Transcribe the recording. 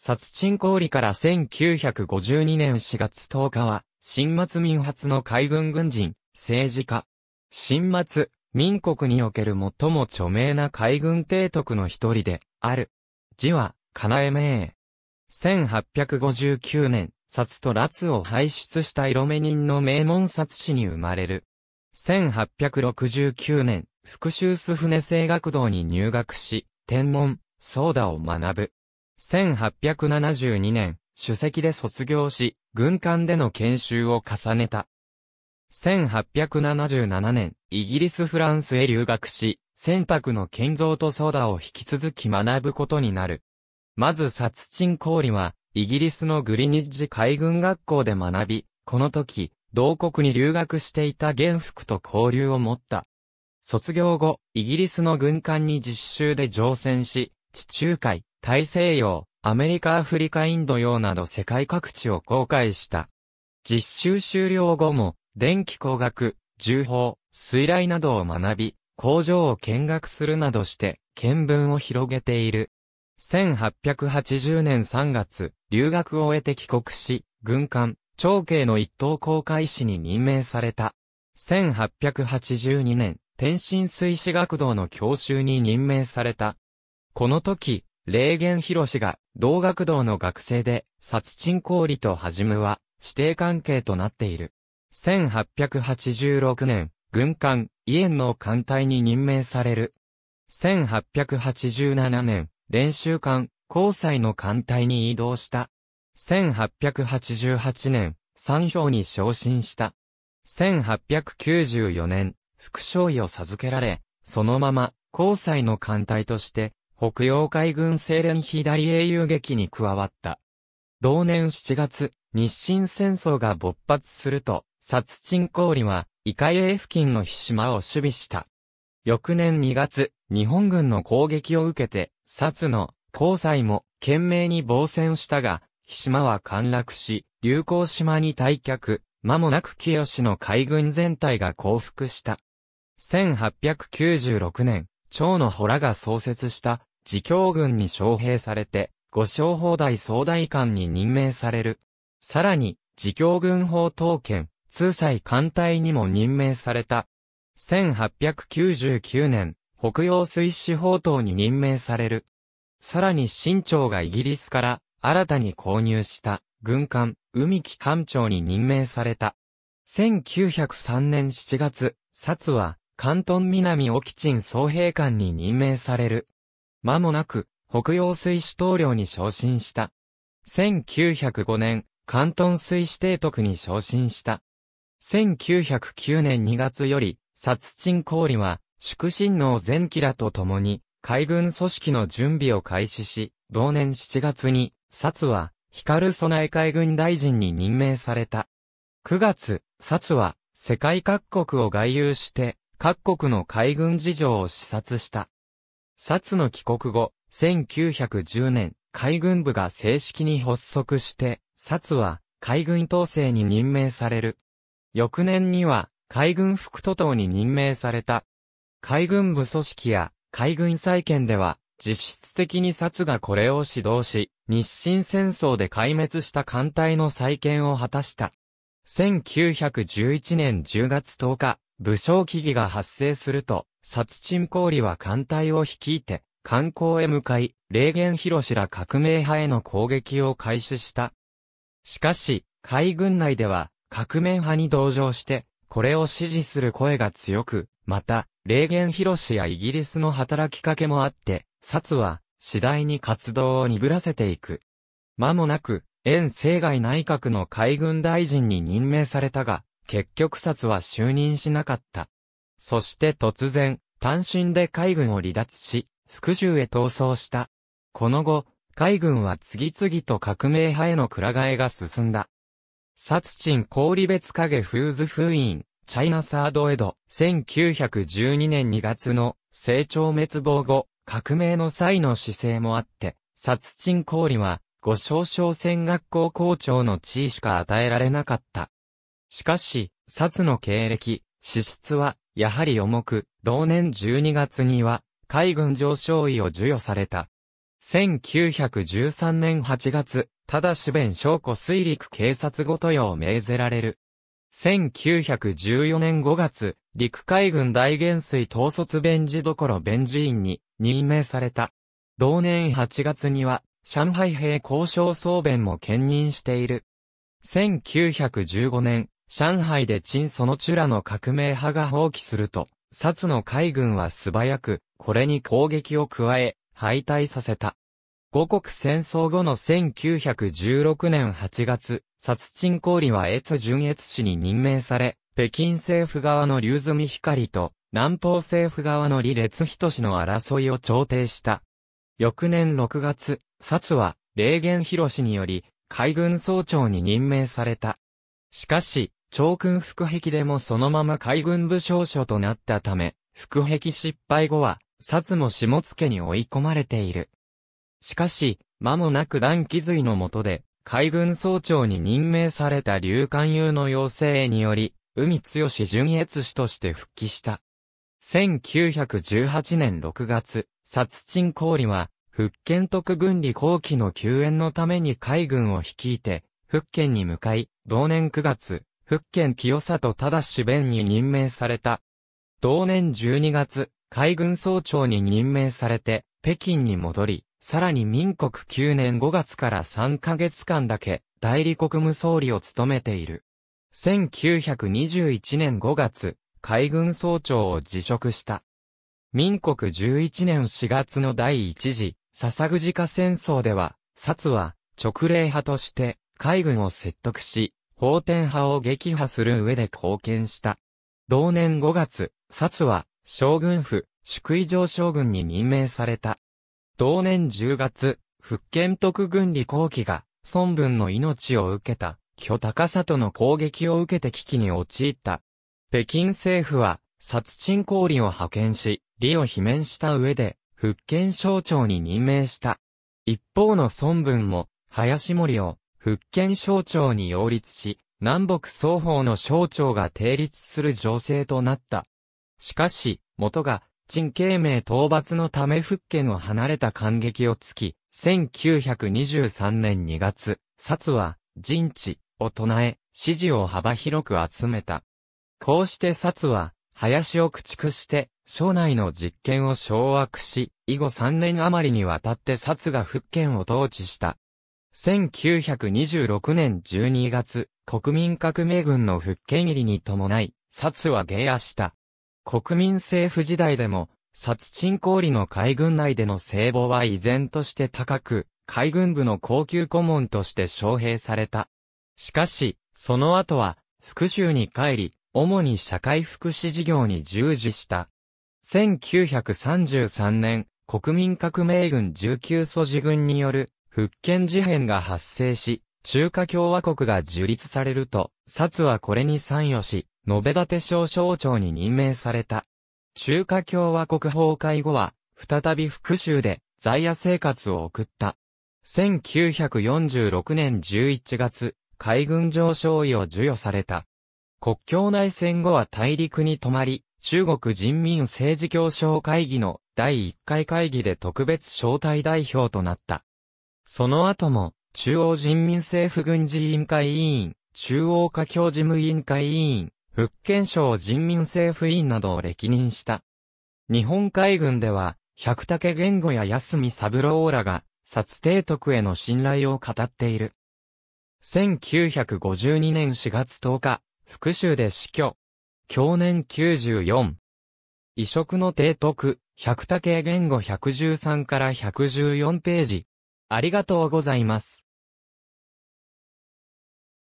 殺鎮氷から1952年4月10日は、新末民発の海軍軍人、政治家。新末、民国における最も著名な海軍提督の一人で、ある。字は、金江名。1859年、札と辣を輩出した色目人の名門札師に生まれる。1869年、復讐す船生学堂に入学し、天文、ソーダを学ぶ。1872年、主席で卒業し、軍艦での研修を重ねた。1877年、イギリス・フランスへ留学し、船舶の建造と操舵を引き続き学ぶことになる。まず殺鎮氷は、イギリスのグリニッジ海軍学校で学び、この時、同国に留学していた元服と交流を持った。卒業後、イギリスの軍艦に実習で乗船し、地中海、大西洋、アメリカアフリカインド洋など世界各地を公開した。実習終了後も、電気工学、重砲、水雷などを学び、工場を見学するなどして、見聞を広げている。1880年3月、留学を終えて帰国し、軍艦、長慶の一等航海士に任命された。1882年、天津水師学堂の教習に任命された。この時、霊源博が同学堂の学生で、殺人氷とはじむは、指定関係となっている。1886年、軍艦、イエンの艦隊に任命される。1887年、練習艦、交際の艦隊に移動した。1888年、三票に昇進した。1894年、副将位を授けられ、そのまま、交際の艦隊として、北洋海軍精錬左英雄劇に加わった。同年7月、日清戦争が勃発すると、殺鎮氷は、イカエ付近の日島を守備した。翌年2月、日本軍の攻撃を受けて、薩の、交際も、懸命に防戦したが、日島は陥落し、流行島に退却、間もなく清の海軍全体が降伏した。1896年、長野洞が創設した自教軍に招聘されて、五将砲台総大官に任命される。さらに、自教軍法統権、通裁艦隊にも任命された。1899年、北洋水師法統に任命される。さらに新朝がイギリスから新たに購入した軍艦海木艦長に任命された。1903年7月、薩は関東南沖鎮総兵官に任命される。間もなく、北洋水師統領に昇進した。1905年、関東水師提督に昇進した。1909年2月より、殺鎮氷は、祝神の前期らと共に、海軍組織の準備を開始し、同年7月に、薩は、光備え海軍大臣に任命された。9月、薩は、世界各国を外遊して、各国の海軍事情を視察した。薩の帰国後、1910年、海軍部が正式に発足して、薩は海軍統制に任命される。翌年には海軍副都等に任命された。海軍部組織や海軍再建では、実質的に薩がこれを指導し、日清戦争で壊滅した艦隊の再建を果たした。1911年10月10日、武将危機が発生すると、殺鎮氷は艦隊を率いて、観光へ向かい、霊源広氏ら革命派への攻撃を開始した。しかし、海軍内では、革命派に同情して、これを支持する声が強く、また、霊源広氏やイギリスの働きかけもあって、殺は、次第に活動を鈍らせていく。間もなく、遠征外内閣の海軍大臣に任命されたが、結局殺は就任しなかった。そして突然、単身で海軍を離脱し、福州へ逃走した。この後、海軍は次々と革命派へのくら替えが進んだ。殺鎮氷別影フーズ封印、チャイナサードエド、1912年2月の成長滅亡後、革命の際の姿勢もあって、殺鎮氷は、五少商戦学校校長の地位しか与えられなかった。しかし、殺の経歴、資質は、やはり重く、同年12月には、海軍上将位を授与された。1913年8月、ただし弁証拠水陸警察ごと用を命ぜられる。1914年5月、陸海軍大元帥統率弁事どころ弁事員に任命された。同年8月には、上海兵交渉総弁も兼任している。1915年、上海で陳そのチュラの革命派が放棄すると、薩の海軍は素早く、これに攻撃を加え、敗退させた。五国戦争後の1916年8月、薩陳光里は越純越市に任命され、北京政府側の竜積光と、南方政府側の李烈人氏の争いを調停した。翌年6月、薩は、霊源広氏により、海軍総長に任命された。しかし、長君副壁でもそのまま海軍武将所となったため、副壁失敗後は、薩も下野に追い込まれている。しかし、間もなく段気髄の下で、海軍総長に任命された劉関友の要請により、海強し純越氏として復帰した。1918年6月、薩鎮氷は、復権特軍理後期の救援のために海軍を率いて、福建に向かい、同年9月、福建清里忠氏弁に任命された。同年12月、海軍総長に任命されて、北京に戻り、さらに民国9年5月から3ヶ月間だけ、代理国務総理を務めている。1921年5月、海軍総長を辞職した。民国11年4月の第一次、笹口家戦争では、薩は、直令派として、海軍を説得し、法天派を撃破する上で貢献した。同年5月、薩は、将軍府、宿井城将軍に任命された。同年10月、福建徳軍李工期が、孫文の命を受けた、巨高里の攻撃を受けて危機に陥った。北京政府は、殺鎮公理を派遣し、李を罷免した上で、福建省庁に任命した。一方の孫文も、林森を、福建省庁に擁立し、南北双方の省庁が定立する情勢となった。しかし、元が、陳慶明討伐のため福建を離れた感激をつき、1923年2月、薩は、陣地を唱え、支持を幅広く集めた。こうして薩は、林を駆逐して、省内の実権を掌握し、以後3年余りにわたって薩が福建を統治した。1926年12月、国民革命軍の復権入りに伴い、札は下野した。国民政府時代でも、薩鎮理の海軍内での聖母は依然として高く、海軍部の高級顧問として招聘された。しかし、その後は、復讐に帰り、主に社会福祉事業に従事した。1933年、国民革命軍19素地軍による福建事変が発生し、中華共和国が樹立されると、薩はこれに参与し、延べ立て省庁に任命された。中華共和国崩壊後は、再び福州で在野生活を送った。1946年11月、海軍上将位を授与された。国境内戦後は大陸に泊まり、中国人民政治協商会議の第1回会議で特別招待代表となった。その後も、中央人民政府軍事委員会委員、中央華僑事務委員会委員、福建省人民政府委員などを歴任した。日本海軍では、百武言語や安見三郎らが、殺帝徳への信頼を語っている。1952年4月10日、福州で死去。去年94。移植の帝徳、百武言語113から114ページ。ありがとうございます。